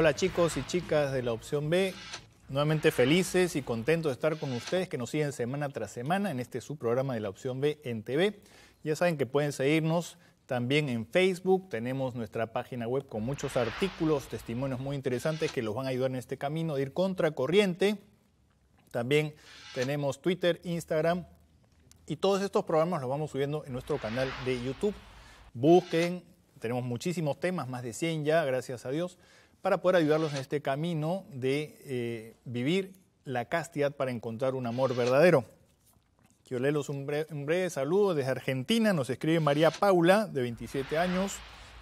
Hola chicos y chicas de la opción B, nuevamente felices y contentos de estar con ustedes que nos siguen semana tras semana en este subprograma de la opción B en TV. Ya saben que pueden seguirnos también en Facebook, tenemos nuestra página web con muchos artículos, testimonios muy interesantes que los van a ayudar en este camino de ir corriente. También tenemos Twitter, Instagram y todos estos programas los vamos subiendo en nuestro canal de YouTube. Busquen, tenemos muchísimos temas, más de 100 ya, gracias a Dios para poder ayudarlos en este camino de eh, vivir la castidad para encontrar un amor verdadero. Quiero Lelos un, breve saludo desde Argentina. Nos escribe María Paula, de 27 años,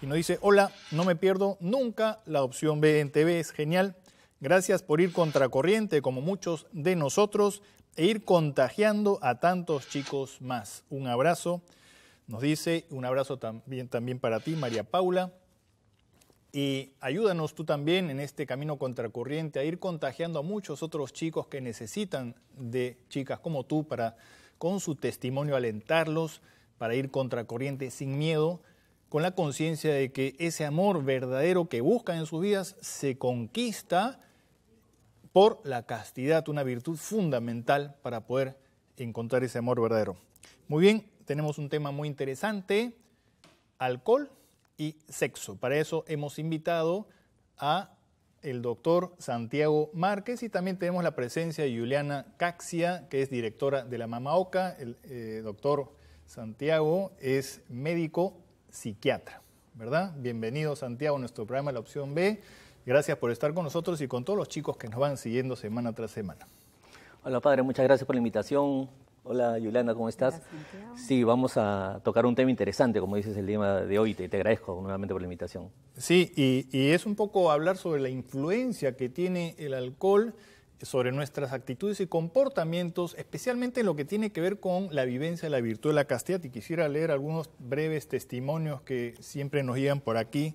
y nos dice, hola, no me pierdo nunca la opción BNTV es genial. Gracias por ir contracorriente como muchos de nosotros e ir contagiando a tantos chicos más. Un abrazo, nos dice, un abrazo también, también para ti, María Paula. Y ayúdanos tú también en este camino contracorriente a ir contagiando a muchos otros chicos que necesitan de chicas como tú para con su testimonio alentarlos, para ir contracorriente sin miedo, con la conciencia de que ese amor verdadero que buscan en sus vidas se conquista por la castidad, una virtud fundamental para poder encontrar ese amor verdadero. Muy bien, tenemos un tema muy interesante, alcohol y sexo. Para eso hemos invitado a el doctor Santiago Márquez y también tenemos la presencia de Juliana Caxia, que es directora de la Mama Oca. El eh, doctor Santiago es médico psiquiatra, ¿verdad? Bienvenido Santiago a nuestro programa La Opción B. Gracias por estar con nosotros y con todos los chicos que nos van siguiendo semana tras semana. Hola padre, muchas gracias por la invitación. Hola Yolanda, ¿cómo estás? Sí, vamos a tocar un tema interesante, como dices el tema de hoy. Te, te agradezco nuevamente por la invitación. Sí, y, es un poco hablar sobre la influencia que tiene el alcohol sobre nuestras actitudes y comportamientos, especialmente en lo que tiene que ver con la vivencia de la virtud de la castidad. Y quisiera leer algunos breves testimonios que siempre nos llegan por aquí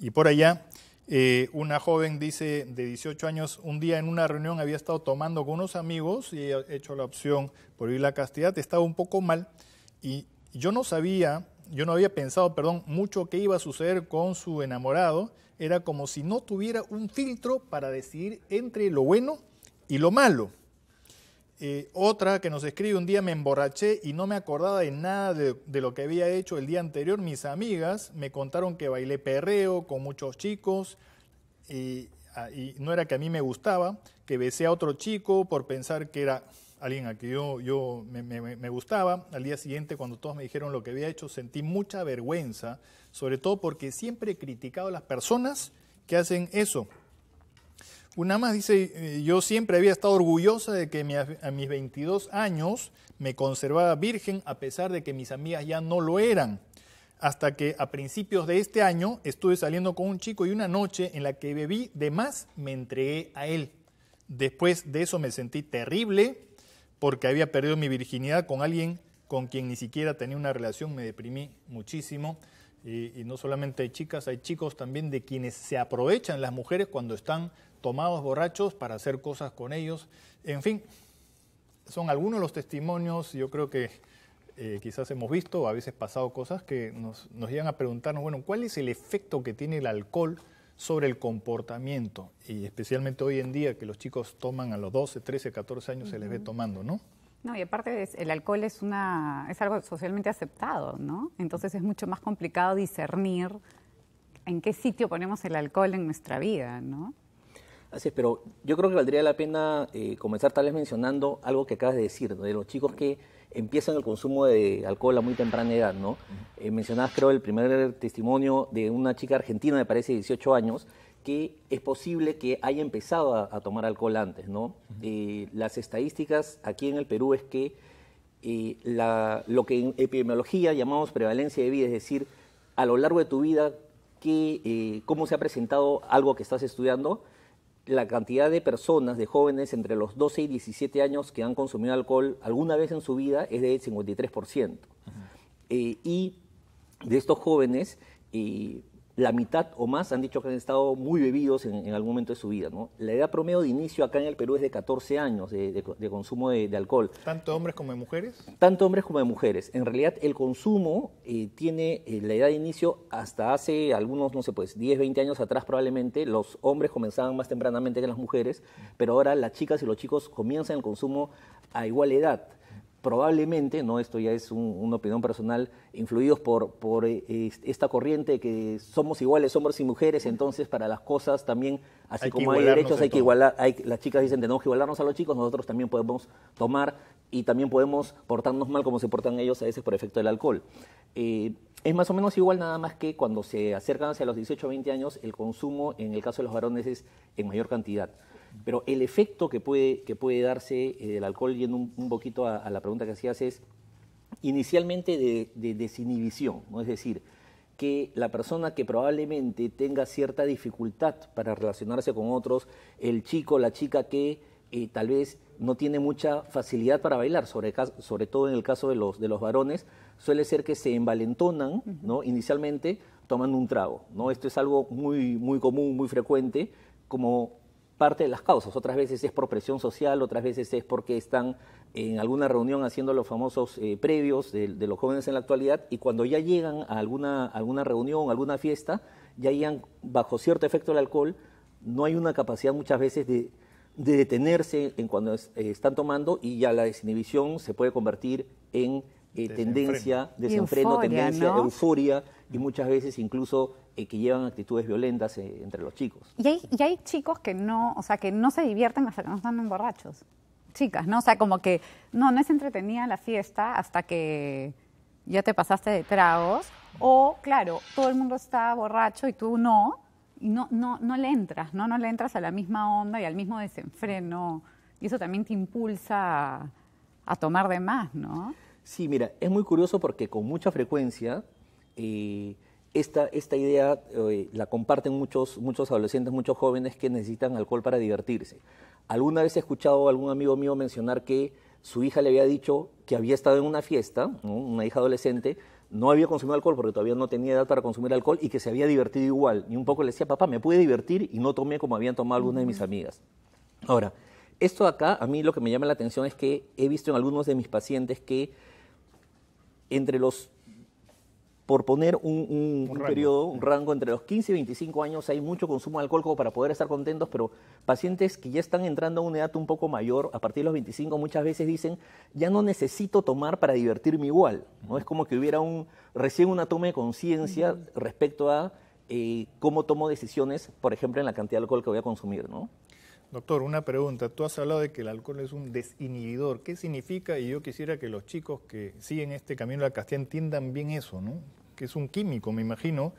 y por allá. Eh, una joven dice de 18 años, un día en una reunión había estado tomando con unos amigos y he hecho la opción por ir la castidad, estaba un poco mal y yo no sabía, yo no había pensado, perdón, mucho qué iba a suceder con su enamorado, era como si no tuviera un filtro para decidir entre lo bueno y lo malo. Eh, otra que nos escribe, un día me emborraché y no me acordaba de nada de, lo que había hecho el día anterior. Mis amigas me contaron que bailé perreo con muchos chicos y, ah, no era que a mí me gustaba, que besé a otro chico por pensar que era alguien a quien yo, yo me, me, gustaba. Al día siguiente, cuando todos me dijeron lo que había hecho, sentí mucha vergüenza, sobre todo porque siempre he criticado a las personas que hacen eso. Una más dice, eh, yo siempre había estado orgullosa de que a mis 22 años me conservaba virgen a pesar de que mis amigas ya no lo eran. Hasta que a principios de este año estuve saliendo con un chico y una noche en la que bebí de más me entregué a él. Después de eso me sentí terrible porque había perdido mi virginidad con alguien con quien ni siquiera tenía una relación, me deprimí muchísimo. Y, y, no solamente hay chicas, hay chicos también de quienes se aprovechan las mujeres cuando están tomados borrachos para hacer cosas con ellos. En fin, son algunos los testimonios, yo creo que eh, quizás hemos visto, a veces pasado cosas que nos, nos llegan a preguntarnos, bueno, ¿cuál es el efecto que tiene el alcohol sobre el comportamiento? Y especialmente hoy en día que los chicos toman a los 12, 13, 14 años, se les ve tomando, ¿no? No, y aparte el alcohol es, una, es algo socialmente aceptado, ¿no? Entonces es mucho más complicado discernir en qué sitio ponemos el alcohol en nuestra vida, ¿no? Así pero yo creo que valdría la pena eh, comenzar tal vez mencionando algo que acabas de decir, de los chicos que empiezan el consumo de alcohol a muy temprana edad, ¿no? Eh, mencionabas, creo, el primer testimonio de una chica argentina, me parece, de 18 años, que es posible que haya empezado a, tomar alcohol antes, eh, las estadísticas aquí en el Perú es que lo que en epidemiología llamamos prevalencia de vida, es decir, a lo largo de tu vida, cómo se ha presentado algo que estás estudiando, la cantidad de personas, de jóvenes entre los 12 y 17 años que han consumido alcohol alguna vez en su vida es del 53%. Eh, y de estos jóvenes, eh, la mitad o más han dicho que han estado muy bebidos en, algún momento de su vida. La edad promedio de inicio acá en el Perú es de 14 años de, consumo de, alcohol. ¿Tanto hombres como de mujeres? Tanto hombres como de mujeres. En realidad el consumo eh, tiene eh, la edad de inicio hasta hace algunos, no sé, pues 10, 20 años atrás probablemente. Los hombres comenzaban más tempranamente que las mujeres, pero ahora las chicas y los chicos comienzan el consumo a igual edad probablemente, no esto ya es una opinión personal, influidos por, por eh, esta corriente que somos iguales, hombres y mujeres, entonces para las cosas también, así como hay derechos, hay que igualar, las chicas dicen tenemos que igualarnos a los chicos, nosotros también podemos tomar y también podemos portarnos mal como se portan ellos a veces por efecto del alcohol. Eh, es más o menos igual nada más que cuando se acercan hacia los 18 o 20 años, el consumo en el caso de los varones es en mayor cantidad. Pero el efecto que puede, que puede darse eh, del alcohol, yendo un, un poquito a, la pregunta que hacías, es inicialmente de, desinhibición, ¿no? es decir, que la persona que probablemente tenga cierta dificultad para relacionarse con otros, el chico, la chica que eh, tal vez no tiene mucha facilidad para bailar, sobre, todo en el caso de los, de los varones, suele ser que se envalentonan ¿no? inicialmente tomando un trago. ¿no? Esto es algo muy, muy común, muy frecuente, como parte de las causas. Otras veces es por presión social, otras veces es porque están en alguna reunión haciendo los famosos eh, previos de, los jóvenes en la actualidad y cuando ya llegan a alguna, alguna reunión, alguna fiesta, ya llegan bajo cierto efecto del alcohol, no hay una capacidad muchas veces de, detenerse en cuando eh, están tomando y ya la desinhibición se puede convertir en tendencia, eh, desenfreno, tendencia, euforia y muchas veces incluso eh, que llevan actitudes violentas eh, entre los chicos. ¿Y hay, hay, chicos que no, o sea, que no se divierten hasta que no están en borrachos. Chicas, ¿no? O sea, como que no, no es entretenida la fiesta hasta que ya te pasaste de tragos. O, claro, todo el mundo está borracho y tú no, y no, no, no le entras, ¿no? No le entras a la misma onda y al mismo desenfreno. Y eso también te impulsa a, tomar de más, ¿no? Sí, mira, es muy curioso porque con mucha frecuencia eh, esta, idea eh, la comparten muchos, muchos adolescentes, muchos jóvenes que necesitan alcohol para divertirse. Alguna vez he escuchado a algún amigo mío mencionar que su hija le había dicho que había estado en una fiesta, una hija adolescente, no había consumido alcohol porque todavía no tenía edad para consumir alcohol y que se había divertido igual. Y un poco le decía, papá, me pude divertir y no tomé como habían tomado algunas de mis amigas. Ahora, esto acá, a mí lo que me llama la atención es que he visto en algunos de mis pacientes que entre los por poner un, periodo, un rango entre los 15 y 25 años, hay mucho consumo de alcohol como para poder estar contentos, pero pacientes que ya están entrando a una edad un poco mayor, a partir de los 25, muchas veces dicen, ya no necesito tomar para divertirme igual. ¿no? Es como que hubiera un, recién una toma de conciencia respecto a eh, cómo tomo decisiones, por ejemplo, en la cantidad de alcohol que voy a consumir. ¿no? Doctor, una pregunta. Tú has hablado de que el alcohol es un desinhibidor. ¿Qué significa? Y yo quisiera que los chicos que siguen este camino de la castilla entiendan bien eso, ¿no? Que es un químico, me imagino,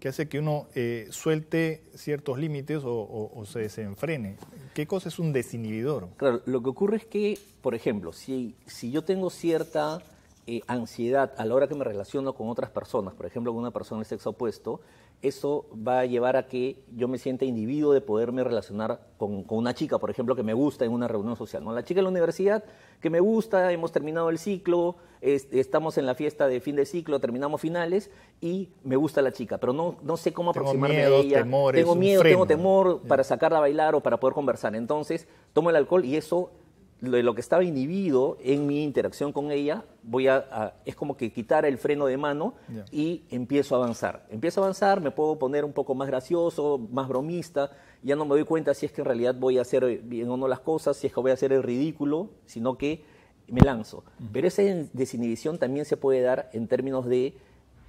que hace que uno eh, suelte ciertos límites o, se desenfrene. ¿Qué cosa es un desinhibidor? Claro, lo que ocurre es que, por ejemplo, si, si yo tengo cierta eh, ansiedad a la hora que me relaciono con otras personas, por ejemplo, con una persona del sexo opuesto, eso va a llevar a que yo me sienta individuo de poderme relacionar con, una chica, por ejemplo, que me gusta en una reunión social. ¿no? La chica de la universidad que me gusta, hemos terminado el ciclo, estamos en la fiesta de fin de ciclo, terminamos finales y me gusta la chica, pero no, sé cómo aproximarme a ella. tengo miedo, tengo temor para sacarla a bailar o para poder conversar. Entonces, tomo el alcohol y eso lo, que estaba inhibido en mi interacción con ella, voy a, es como que quitar el freno de mano y empiezo a avanzar. Empiezo a avanzar, me puedo poner un poco más gracioso, más bromista, ya no me doy cuenta si es que en realidad voy a hacer bien o no las cosas, si es que voy a hacer el ridículo, sino que me lanzo. Pero esa desinhibición también se puede dar en términos de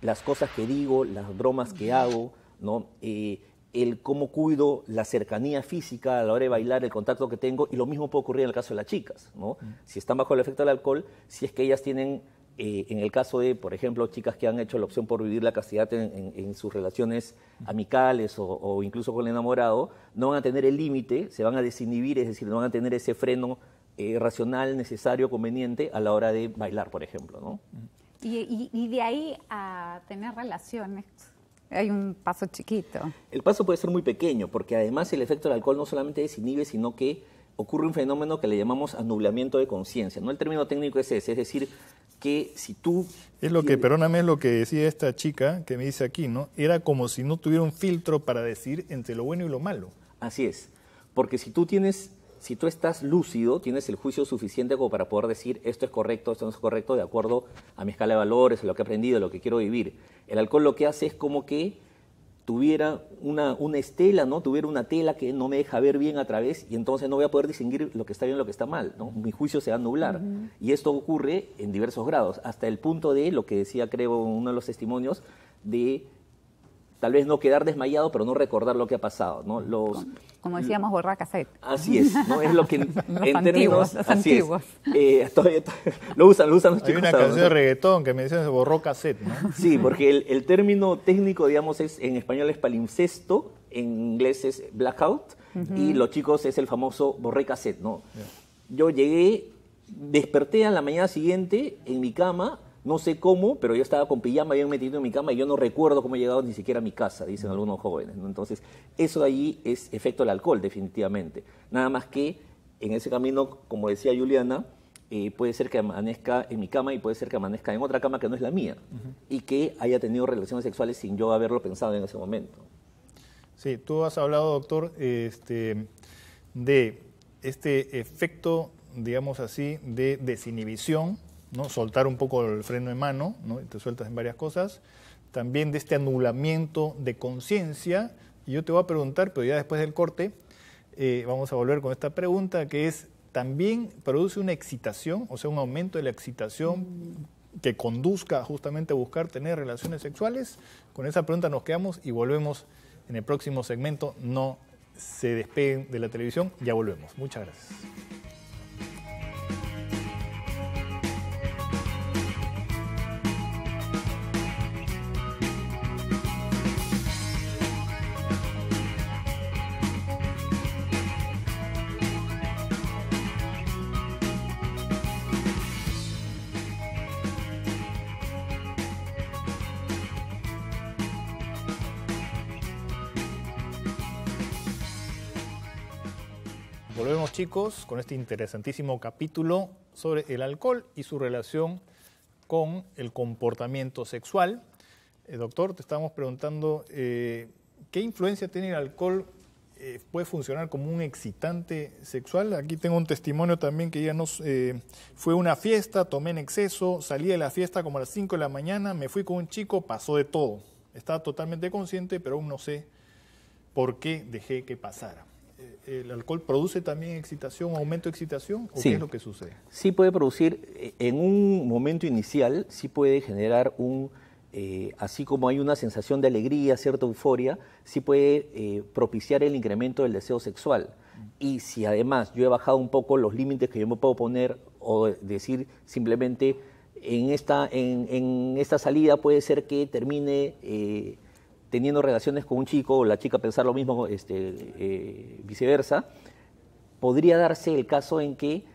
las cosas que digo, las bromas que hago, ¿no? Eh, el cómo cuido la cercanía física a la hora de bailar, el contacto que tengo, y lo mismo puede ocurrir en el caso de las chicas, ¿no? Mm. Si están bajo el efecto del alcohol, si es que ellas tienen, eh, en el caso de, por ejemplo, chicas que han hecho la opción por vivir la castidad en, sus relaciones mm. amicales o, incluso con el enamorado, no van a tener el límite, se van a desinhibir, es decir, no van a tener ese freno eh, racional, necesario, conveniente a la hora de bailar, por ejemplo, ¿no? Mm. Y, y de ahí a tener relaciones hay un paso chiquito. El paso puede ser muy pequeño, porque además el efecto del alcohol no solamente desinhibe, sino que ocurre un fenómeno que le llamamos anublamiento de conciencia. ¿no? El término técnico es ese, es decir, que si tú... Es lo que, perdóname, es lo que decía esta chica que me dice aquí, ¿no? Era como si no tuviera un filtro para decir entre lo bueno y lo malo. Así es, porque si tú tienes si tú estás lúcido, tienes el juicio suficiente como para poder decir esto es correcto, esto no es correcto, de acuerdo a mi escala de valores, a lo que he aprendido, a lo que quiero vivir. El alcohol lo que hace es como que tuviera una, una, estela, ¿no? Tuviera una tela que no me deja ver bien a través y entonces no voy a poder distinguir lo que está bien y lo que está mal, ¿no? Mi juicio se va a nublar. Y esto ocurre en diversos grados, hasta el punto de lo que decía, creo, uno de los testimonios, de tal vez no quedar desmayado, pero no recordar lo que ha pasado, ¿no? Los, como decíamos, borrar cassette. Así es, ¿no? Es lo que en, antiguos, antiguos. lo usan, lo usan los chicos. Hay una canción de reggaetón que me dicen borró cassette, ¿no? Sí, porque el, término técnico, digamos, es en español es palimpsesto, en inglés es blackout, y los chicos es el famoso borré cassette, ¿no? Yo llegué, desperté a la mañana siguiente en mi cama no sé cómo, pero yo estaba con pijama bien metido en mi cama y yo no recuerdo cómo he llegado ni siquiera a mi casa, dicen algunos jóvenes. Entonces, eso de allí es efecto del alcohol, definitivamente. Nada más que en ese camino, como decía Juliana, eh, puede ser que amanezca en mi cama y puede ser que amanezca en otra cama que no es la mía y que haya tenido relaciones sexuales sin yo haberlo pensado en ese momento. Sí, tú has hablado, doctor, este, de este efecto, digamos así, de desinhibición ¿no? soltar un poco el freno de mano, ¿no? te sueltas en varias cosas, también de este anulamiento de conciencia. Y yo te voy a preguntar, pero ya después del corte, eh, vamos a volver con esta pregunta, que es, también produce una excitación, o sea, un aumento de la excitación que conduzca justamente a buscar tener relaciones sexuales. Con esa pregunta nos quedamos y volvemos en el próximo segmento. No se despeguen de la televisión, ya volvemos. Muchas gracias. chicos con este interesantísimo capítulo sobre el alcohol y su relación con el comportamiento sexual. Eh, doctor, te estamos preguntando eh, qué influencia tiene el alcohol, eh, puede funcionar como un excitante sexual. Aquí tengo un testimonio también que ya nos fue una fiesta, tomé en exceso, salí de la fiesta como a las 5 de la mañana, me fui con un chico, pasó de todo. Estaba totalmente consciente, pero aún no sé por qué dejé que pasara. Eh, el alcohol produce también excitación, aumento de excitación, o qué es lo que sucede? Sí puede producir, eh, en un momento inicial, sí puede generar un, eh, así como hay una sensación de alegría, cierta euforia, sí puede propiciar el incremento del deseo sexual. Y si además yo he bajado un poco los límites que yo me puedo poner o decir simplemente en esta, en, esta salida puede ser que termine... Eh, teniendo relaciones con un chico o la chica pensar lo mismo, este, eh, viceversa, podría darse el caso en que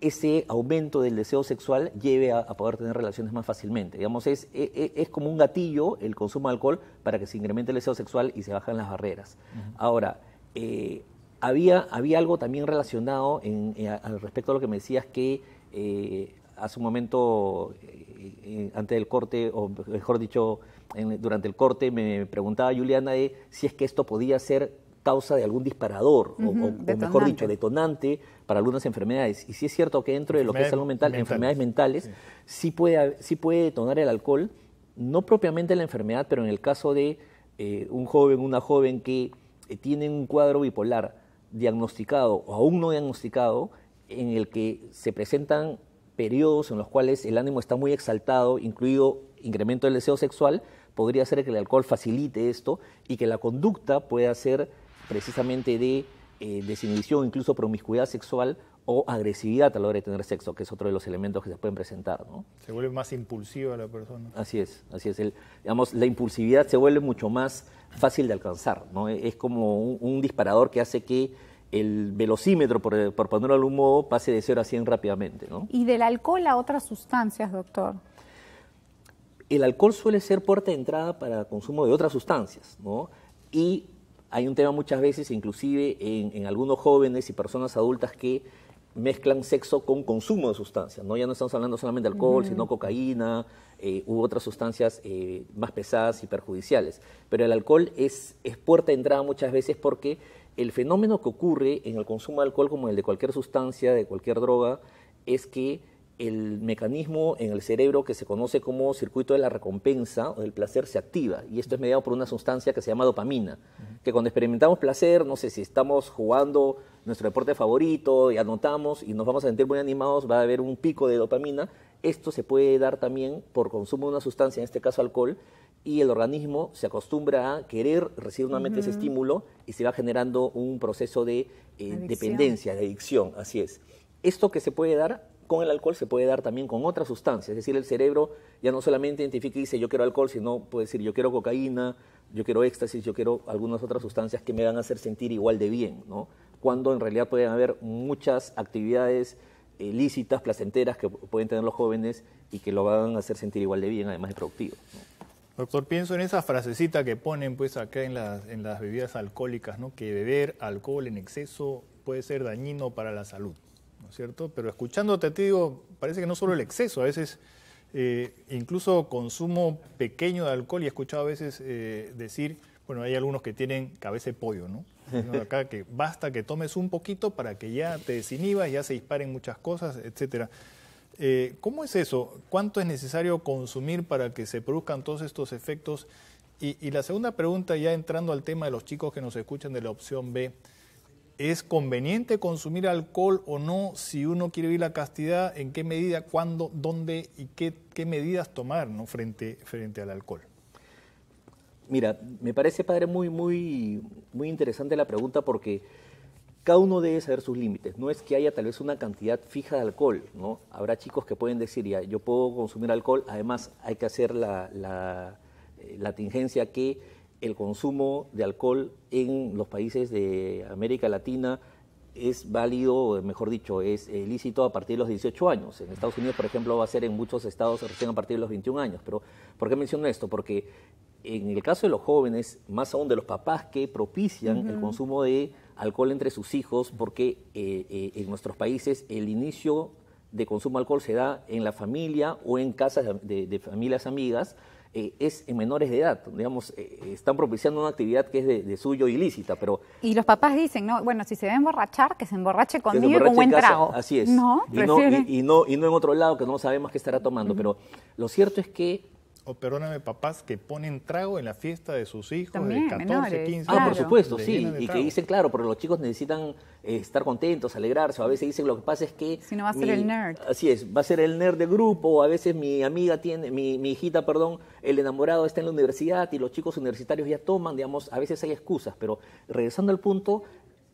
ese aumento del deseo sexual lleve a, poder tener relaciones más fácilmente. Digamos, e, e, es, como un gatillo el consumo de alcohol para que se incremente el deseo sexual y se bajan las barreras. Ahora, eh, había, había algo también relacionado eh, al respecto a lo que me decías que hace un momento, eh, eh, antes del corte, o mejor dicho, durante el corte, me preguntaba Juliana de si es que esto podía ser causa de algún disparador, o, mejor dicho, detonante para algunas enfermedades. Y sí es cierto que dentro de lo que es salud mental, enfermedades mentales, sí. puede, sí puede detonar el alcohol, no propiamente la enfermedad, pero en el caso de eh, un joven, una joven que tiene un cuadro bipolar diagnosticado o aún no diagnosticado, en el que se presentan periodos en los cuales el ánimo está muy exaltado, incluido incremento del deseo sexual, podría ser que el alcohol facilite esto y que la conducta pueda ser precisamente de eh, desinhibición, incluso promiscuidad sexual o agresividad a la hora de tener sexo, que es otro de los elementos que se pueden presentar. Se vuelve más impulsiva la persona. Así es, así es. digamos, la impulsividad se vuelve mucho más fácil de alcanzar. ¿no? Es como un disparador que hace que el velocímetro, por, por ponerlo de algún modo, pase de 0 a 100 rápidamente. ¿no? ¿Y del alcohol a otras sustancias, doctor? El alcohol suele ser puerta de entrada para consumo de otras sustancias, ¿no? Y hay un tema muchas veces, inclusive en, algunos jóvenes y personas adultas que mezclan sexo con consumo de sustancias, ¿no? Ya no estamos hablando solamente de alcohol, sino cocaína eh, u otras sustancias eh, más pesadas y perjudiciales. Pero el alcohol es, es puerta de entrada muchas veces porque el fenómeno que ocurre en el consumo de alcohol como el de cualquier sustancia, de cualquier droga, es que el mecanismo en el cerebro que se conoce como circuito de la recompensa o del placer se activa y esto es mediado por una sustancia que se llama dopamina, que cuando experimentamos placer, no sé si estamos jugando nuestro deporte favorito y anotamos y nos vamos a sentir muy animados, va a haber un pico de dopamina, esto se puede dar también por consumo de una sustancia, en este caso alcohol, y el organismo se acostumbra a querer recibir nuevamente ese estímulo y se va generando un proceso de eh, dependencia, de adicción, así es. Esto que se puede dar con el alcohol se puede dar también con otras sustancias, es decir, el cerebro ya no solamente identifica y dice yo quiero alcohol, sino puede decir yo quiero cocaína, yo quiero éxtasis, yo quiero algunas otras sustancias que me van a hacer sentir igual de bien, ¿no? Cuando en realidad pueden haber muchas actividades eh, lícitas, placenteras que pueden tener los jóvenes y que lo van a hacer sentir igual de bien, además de productivo. Doctor, pienso en esa frasecita que ponen pues acá en las, bebidas alcohólicas, ¿no? Que beber alcohol en exceso puede ser dañino para la salud, ¿no es cierto? Pero escuchándote te digo, parece que no solo el exceso, a veces eh, incluso consumo pequeño de alcohol, y he escuchado a veces eh, decir, bueno, hay algunos que tienen cabeza de pollo, ¿no? Acá que basta que tomes un poquito para que ya te desinhibas, ya se disparen muchas cosas, etcétera. Eh, ¿Cómo es eso? ¿Cuánto es necesario consumir para que se produzcan todos estos efectos? Y, la segunda pregunta, ya entrando al tema de los chicos que nos escuchan de la opción B, ¿es conveniente consumir alcohol o no? Si uno quiere vivir la castidad, ¿en qué medida, cuándo, dónde y qué, medidas tomar frente, frente al alcohol? Mira, me parece, padre, muy, muy, muy interesante la pregunta porque cada uno debe saber sus límites. No es que haya tal vez una cantidad fija de alcohol, ¿no? Habrá chicos que pueden decir, ya, yo puedo consumir alcohol, además hay que hacer la, eh, tingencia que el consumo de alcohol en los países de América Latina es válido, mejor dicho, es eh, lícito a partir de los 18 años. En Estados Unidos, por ejemplo, va a ser en muchos estados recién a partir de los 21 años. Pero, ¿por qué menciono esto? Porque en el caso de los jóvenes, más aún de los papás que propician el consumo de alcohol entre sus hijos porque eh, eh, en nuestros países el inicio de consumo de alcohol se da en la familia o en casas de, familias amigas, eh, es en menores de edad. Digamos, están propiciando una actividad que es de, suyo ilícita, pero... Y los papás dicen, no, bueno, si se va a emborrachar, que se emborrache conmigo con un buen trago. Así es. No, y no, y, no, y, no, en otro lado que no sabemos qué estará tomando. Pero lo cierto es que o perdóname, papás que ponen trago en la fiesta de sus hijos de 14, 15 Ah, por supuesto, sí. Y que dicen, claro, porque los chicos necesitan eh, estar contentos, alegrarse. O a veces dicen, lo que pasa es que... Si no va a ser el nerd. Así es, va a ser el nerd de grupo. O a veces mi amiga tiene, mi, mi, hijita, perdón, el enamorado está en la universidad y los chicos universitarios ya toman, digamos, a veces hay excusas. Pero regresando al punto,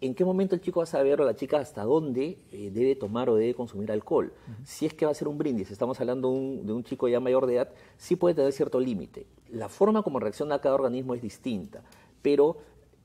¿En qué momento el chico va a saber o la chica hasta dónde eh, debe tomar o debe consumir alcohol? Si es que va a ser un brindis, estamos hablando de un chico ya mayor de edad, sí puede tener cierto límite. La forma como reacciona cada organismo es distinta, pero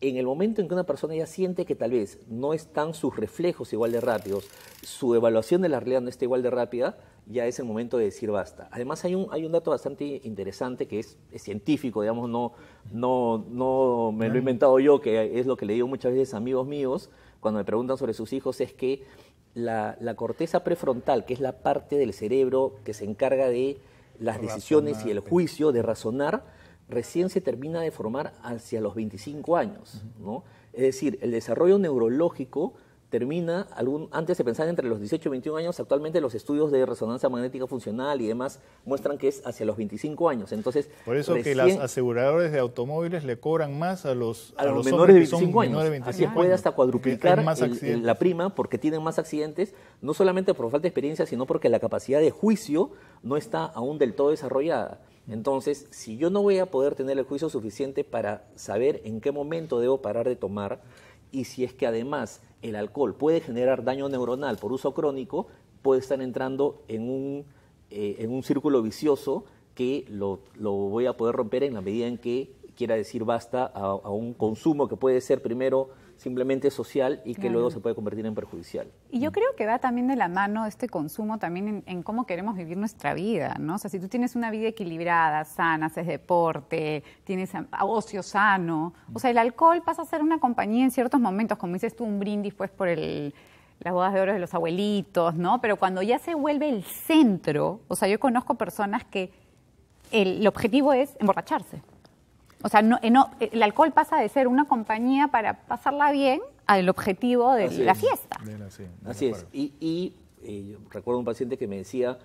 en el momento en que una persona ya siente que tal vez no están sus reflejos igual de rápidos, su evaluación de la realidad no está igual de rápida, ya es el momento de decir basta. Además hay un, hay un dato bastante interesante que es, científico, digamos, no, no, no me lo he inventado yo, que es lo que le digo muchas veces a amigos míos cuando me preguntan sobre sus hijos, es que la, la corteza prefrontal, que es la parte del cerebro que se encarga de las decisiones y el juicio, de razonar, recién se termina de formar hacia los 25 años. ¿no? Es decir, el desarrollo neurológico termina algún, antes de pensar entre los 18 y 21 años, actualmente los estudios de resonancia magnética funcional y demás muestran que es hacia los 25 años. Entonces, por eso que las aseguradoras de automóviles le cobran más a los, a, los, menores de 25 años. Así puede hasta cuadruplicar la prima porque tienen más accidentes, no solamente por falta de experiencia, sino porque la capacidad de juicio no está aún del todo desarrollada. Entonces, si yo no voy a poder tener el juicio suficiente para saber en qué momento debo parar de tomar, y si es que además el alcohol puede generar daño neuronal por uso crónico, puede estar entrando en un, eh, círculo vicioso que lo, voy a poder romper en la medida en que quiera decir basta a un consumo que puede ser primero simplemente social y que luego se puede convertir en perjudicial. Y yo creo que va también de la mano este consumo también en, cómo queremos vivir nuestra vida, ¿no? O sea, si tú tienes una vida equilibrada, sana, haces deporte, tienes ocio sano, o sea, el alcohol pasa a ser una compañía en ciertos momentos, como dices tú, un brindis pues por las bodas de oro de los abuelitos, ¿no? Pero cuando ya se vuelve el centro, o sea, yo conozco personas que el objetivo es emborracharse. O sea, no, eh, eh, el alcohol pasa de ser una compañía para pasarla bien al objetivo de la fiesta. así, es. Y, eh, recuerdo un paciente que me decía,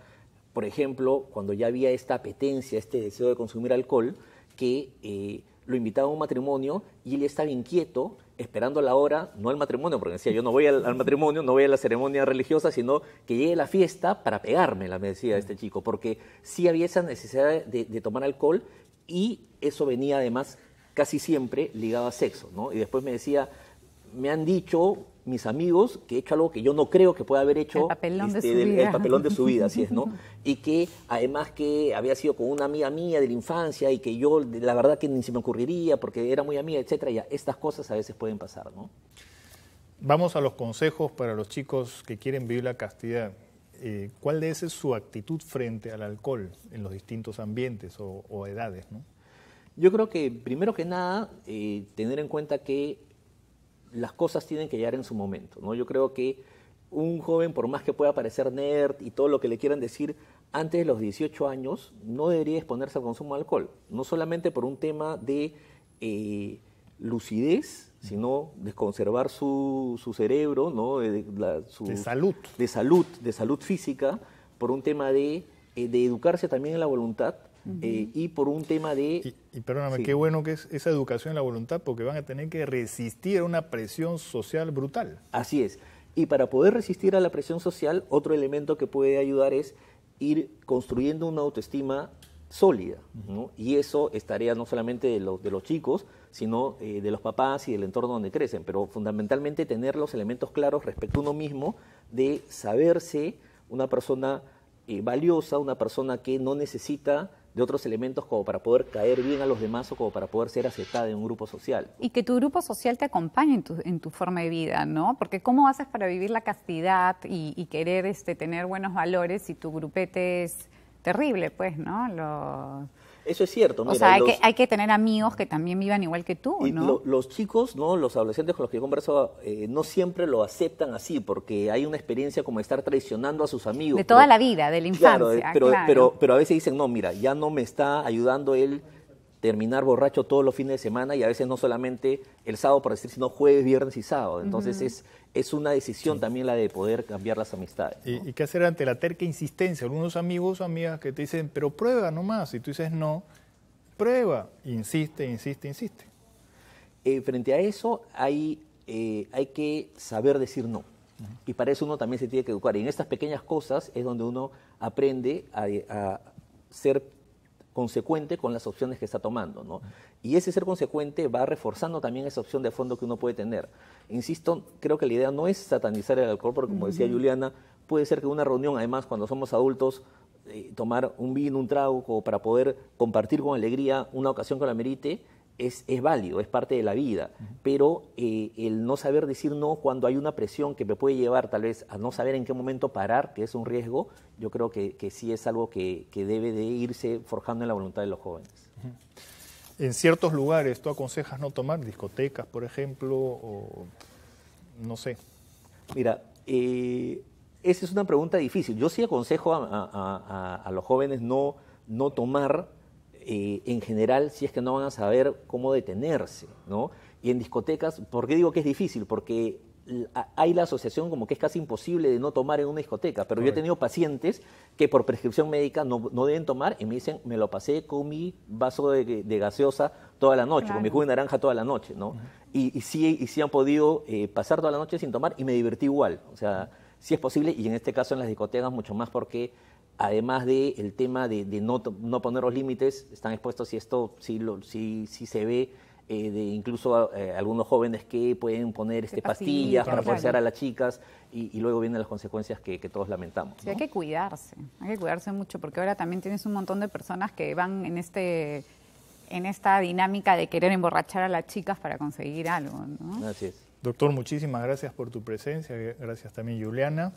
por ejemplo, cuando ya había esta apetencia, este deseo de consumir alcohol, que lo invitaba a un matrimonio y él estaba inquieto, esperando la hora, no al matrimonio, porque decía, yo no voy al, matrimonio, no voy a la ceremonia religiosa, sino que llegue la fiesta para la me decía este chico, porque sí había esa necesidad de tomar alcohol y eso venía además casi siempre ligado a sexo, ¿no? Y después me decía, me han dicho mis amigos que he hecho algo que yo no creo que pueda haber hecho el papelón, de, este, su vida. El papelón de su vida, así es, ¿no? Y que además que había sido con una amiga mía de la infancia y que yo la verdad que ni se me ocurriría porque era muy amiga, etcétera, ya estas cosas a veces pueden pasar, ¿no? Vamos a los consejos para los chicos que quieren vivir la castidad. Eh, cuál es su actitud frente al alcohol en los distintos ambientes o, edades. Yo creo que primero que nada, eh, tener en cuenta que las cosas tienen que llegar en su momento. ¿no? Yo creo que un joven, por más que pueda parecer nerd y todo lo que le quieran decir, antes de los 18 años no debería exponerse al consumo de alcohol, no solamente por un tema de... Eh, lucidez, sino desconservar su, su cerebro, ¿no? Eh, de, su, salud. De salud, física, por un tema de, eh, de educarse también en la voluntad eh, y por un tema de... Y, perdóname, qué bueno que es esa educación en la voluntad porque van a tener que resistir a una presión social brutal. Así es. Y para poder resistir a la presión social, otro elemento que puede ayudar es ir construyendo una autoestima sólida. ¿no? Y eso es tarea no solamente de los, de los chicos, sino eh, de los papás y del entorno donde crecen, pero fundamentalmente tener los elementos claros respecto a uno mismo de saberse una persona eh, valiosa, una persona que no necesita de otros elementos como para poder caer bien a los demás o como para poder ser aceptada en un grupo social. Y que tu grupo social te acompañe en tu, en tu forma de vida, ¿no? Porque ¿cómo haces para vivir la castidad y, querer este, tener buenos valores si tu grupete es terrible, pues, ¿no? Eso es cierto. o sea, hay, que, hay, tener amigos que también vivan igual que tú, ¿no? los chicos, ¿no? Los adolescentes con los que yo converso eh, no siempre lo aceptan así, porque hay una experiencia como estar traicionando a sus amigos. De toda la vida, de la infancia. Eh, pero, pero, pero a veces dicen, no, mira, ya no me está ayudando él terminar borracho todos los fines de semana y a veces no solamente el sábado por decir, sino jueves, viernes y sábado. Entonces es, es una decisión también la de poder cambiar las amistades. ¿Y, qué hacer ante la terca insistencia? Algunos amigos o amigas que te dicen, pero prueba nomás. Y tú dices, no, prueba. Insiste, insiste, insiste. Eh, frente a eso hay, eh, hay que saber decir no. Y para eso uno también se tiene que educar. Y en estas pequeñas cosas es donde uno aprende a ser consecuente con las opciones que está tomando, ¿no? Y ese ser consecuente va reforzando también esa opción de fondo que uno puede tener. Insisto, creo que la idea no es satanizar el alcohol, porque como decía Juliana, puede ser que una reunión, además, cuando somos adultos, eh, tomar un vino, un trago, para poder compartir con alegría una ocasión que la merite, es, es, válido, es parte de la vida, pero eh, el no saber decir no cuando hay una presión que me puede llevar tal vez a no saber en qué momento parar, que es un riesgo, yo creo que, sí es algo que, debe de irse forjando en la voluntad de los jóvenes. En ciertos lugares, ¿tú aconsejas no tomar discotecas, por ejemplo, o no sé? Mira, eh, esa es una pregunta difícil. Yo sí aconsejo a, los jóvenes no, no tomar eh, en general, si es que no van a saber cómo detenerse, ¿no? Y en discotecas, ¿por qué digo que es difícil? Porque hay la asociación como que es casi imposible de no tomar en una discoteca, pero yo he tenido pacientes que por prescripción médica no, deben tomar y me dicen, me lo pasé con mi vaso de, gaseosa toda la noche, con mi jugo de naranja toda la noche, ¿no? y, sí, han podido eh, pasar toda la noche sin tomar y me divertí igual, o sea, sí es posible y en este caso en las discotecas mucho más porque además del tema de, no, poner los límites, están expuestos, y esto sí, se ve, eh, de incluso eh, algunos jóvenes que pueden poner este, pastillas, para forzar a las chicas y, luego vienen las consecuencias que, todos lamentamos. Hay que cuidarse, hay que cuidarse mucho porque ahora también tienes un montón de personas que van en este en esta dinámica de querer emborrachar a las chicas para conseguir algo. ¿no? Así es. Doctor, muchísimas gracias por tu presencia, gracias también Juliana.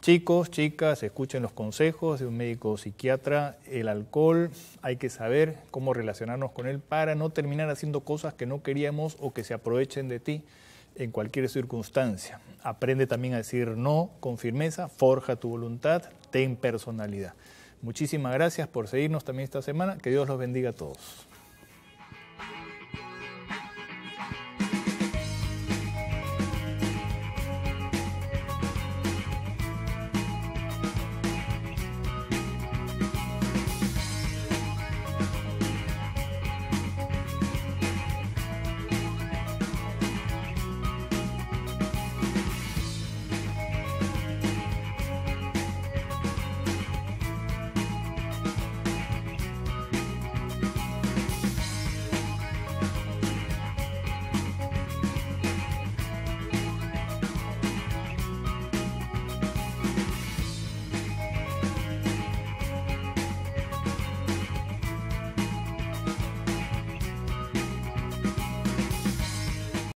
Chicos, chicas, escuchen los consejos de un médico psiquiatra. El alcohol, hay que saber cómo relacionarnos con él para no terminar haciendo cosas que no queríamos o que se aprovechen de ti en cualquier circunstancia. Aprende también a decir no con firmeza, forja tu voluntad, ten personalidad. Muchísimas gracias por seguirnos también esta semana. Que Dios los bendiga a todos.